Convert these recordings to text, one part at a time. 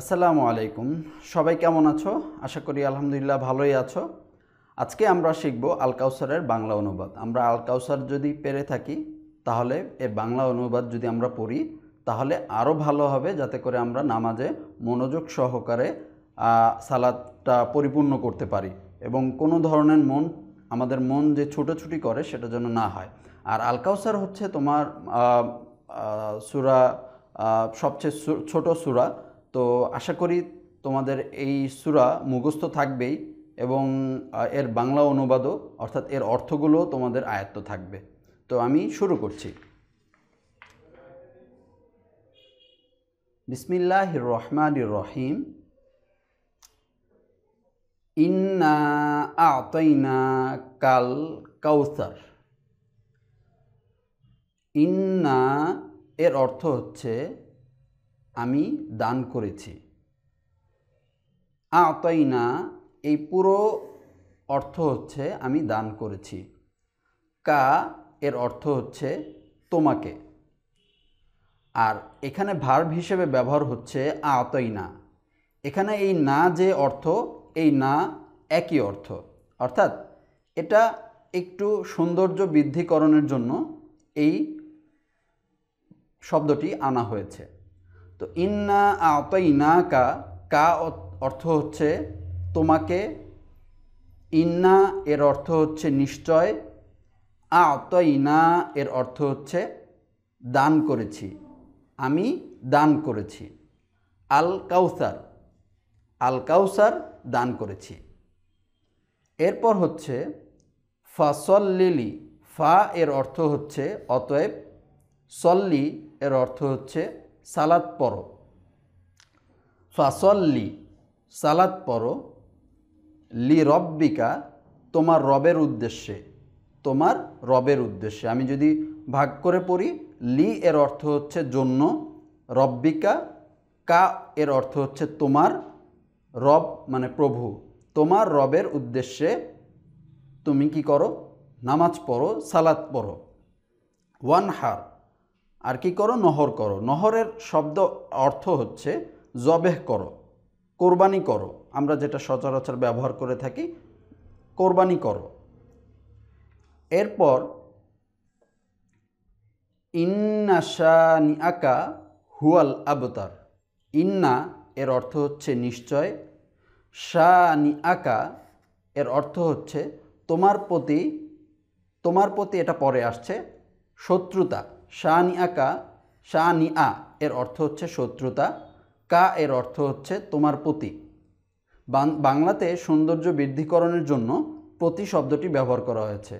আসসালামু আলাইকুম সবাই কেমন আছো আশা করি আলহামদুলিল্লাহ ভালোই আছো আজকে আমরা শিখব আল কাউসারের বাংলা অনুবাদ আমরা আল কাউসার যদি পেরে থাকি তাহলে এ বাংলা অনুবাদ যদি আমরা পড়ি তাহলে আরও ভালো হবে যাতে করে আমরা নামাজে মনোযোগ সহকারে সালাদটা পরিপূর্ণ করতে পারি এবং কোনো ধরনের মন আমাদের মন যে ছুটোছুটি করে সেটা যেন না হয় আর আলকাউসার হচ্ছে তোমার সুরা সবচেয়ে ছোট সুরা তো আশা করি তোমাদের এই সুরা মুখস্থ থাকবেই এবং এর বাংলা অনুবাদও অর্থাৎ এর অর্থগুলো তোমাদের আয়ত্ত থাকবে তো আমি শুরু করছি বিসমিল্লাহ রহমান রহিম ইন্না আতাইনা কাল কাউসার ইন্না এর অর্থ হচ্ছে আমি দান করেছি আতাইনা এই পুরো অর্থ হচ্ছে আমি দান করেছি কা এর অর্থ হচ্ছে তোমাকে আর এখানে ভার্ব হিসেবে ব্যবহার হচ্ছে আতইনা এখানে এই না যে অর্থ এই না একই অর্থ অর্থাৎ এটা একটু সৌন্দর্য বৃদ্ধিকরণের জন্য এই শব্দটি আনা হয়েছে তো ইন্না না কা কা অর্থ হচ্ছে তোমাকে ইন্না এর অর্থ হচ্ছে নিশ্চয় না এর অর্থ হচ্ছে দান করেছি আমি দান করেছি আল কাউসার আলকাউসার দান করেছি এরপর হচ্ছে ফাসল্লিলি ফা এর অর্থ হচ্ছে অতএব সল্লি এর অর্থ হচ্ছে সালাত পর ফাসল্লি সালাত পর লি রব্বিকা তোমার রবের উদ্দেশ্যে তোমার রবের উদ্দেশ্যে আমি যদি ভাগ করে পড়ি লি এর অর্থ হচ্ছে জন্য রব্বিকা কা এর অর্থ হচ্ছে তোমার রব মানে প্রভু তোমার রবের উদ্দেশ্যে তুমি কি করো নামাজ পড়ো সালাত পড়ো ওয়ান হার আর কি করো নহর করো নহরের শব্দ অর্থ হচ্ছে জবেহ করো কোরবানি করো আমরা যেটা সচরাচর ব্যবহার করে থাকি কোরবানি করো এরপর ইন্নাশানি আকা হুয়াল আবতার ইন্না এর অর্থ হচ্ছে নিশ্চয় শানি আকা এর অর্থ হচ্ছে তোমার প্রতি তোমার প্রতি এটা পরে আসছে শত্রুতা শানি আকা শানি আ এর অর্থ হচ্ছে শত্রুতা কা এর অর্থ হচ্ছে তোমার প্রতি বাংলাতে সৌন্দর্য বৃদ্ধিকরণের জন্য প্রতি শব্দটি ব্যবহার করা হয়েছে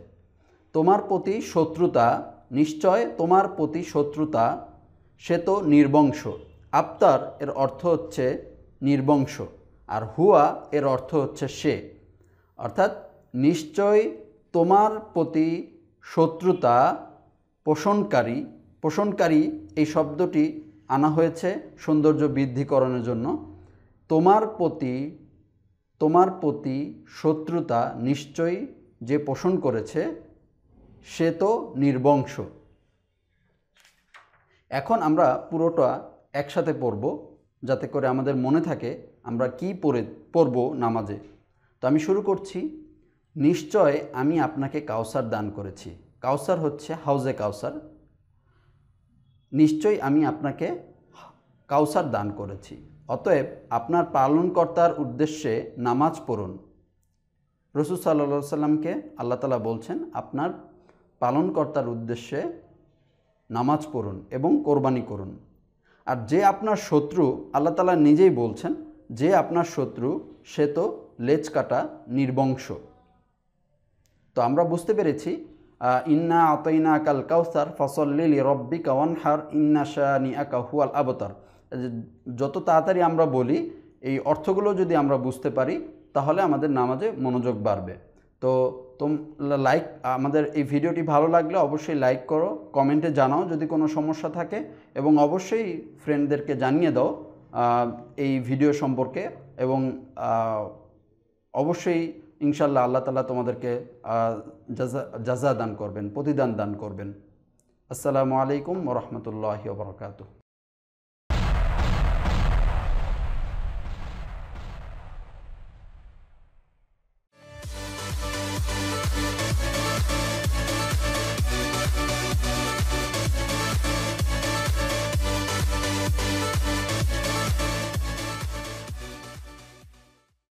তোমার প্রতি শত্রুতা নিশ্চয় তোমার প্রতি শত্রুতা সে তো নির্বংশ আফতার এর অর্থ হচ্ছে নির্বংশ আর হুয়া এর অর্থ হচ্ছে সে অর্থাৎ নিশ্চয় তোমার প্রতি শত্রুতা পোষণকারী পোষণকারী এই শব্দটি আনা হয়েছে সৌন্দর্য বৃদ্ধিকরণের জন্য তোমার প্রতি তোমার প্রতি শত্রুতা নিশ্চয়ই যে পোষণ করেছে সে তো নির্বংশ এখন আমরা পুরোটা একসাথে পড়ব যাতে করে আমাদের মনে থাকে আমরা কি পড়ে পড়ব নামাজে তো আমি শুরু করছি নিশ্চয় আমি আপনাকে কাউসার দান করেছি কাউসার হচ্ছে হাউজে কাউসার নিশ্চয়ই আমি আপনাকে কাউসার দান করেছি অতএব আপনার পালনকর্তার উদ্দেশ্যে নামাজ পড়ুন রসুল সাল্লা সাল্লামকে আল্লাহ তালা বলছেন আপনার পালনকর্তার উদ্দেশ্যে নামাজ পড়ুন এবং কোরবানি করুন আর যে আপনার শত্রু আল্লাহ তালা নিজেই বলছেন যে আপনার শত্রু সে তো লেজ কাটা নির্বংশ তো আমরা বুঝতে পেরেছি ইন্না আতইনা কাল কাউসার লিলি রব্বি কাওয়ানহার ইন্না শাহানি আকা হুয়াল আবতার যত তাড়াতাড়ি আমরা বলি এই অর্থগুলো যদি আমরা বুঝতে পারি তাহলে আমাদের নামাজে মনোযোগ বাড়বে তো তোম লাইক আমাদের এই ভিডিওটি ভালো লাগলে অবশ্যই লাইক করো কমেন্টে জানাও যদি কোনো সমস্যা থাকে এবং অবশ্যই ফ্রেন্ডদেরকে জানিয়ে দাও এই ভিডিও সম্পর্কে এবং অবশ্যই ইনশাল্লাহ আল্লাহ তালা তোমাদেরকে জাজা দান করবেন প্রতিদান দান করবেন আসসালামু আলাইকুম রহমতুল্লাহ বরকাত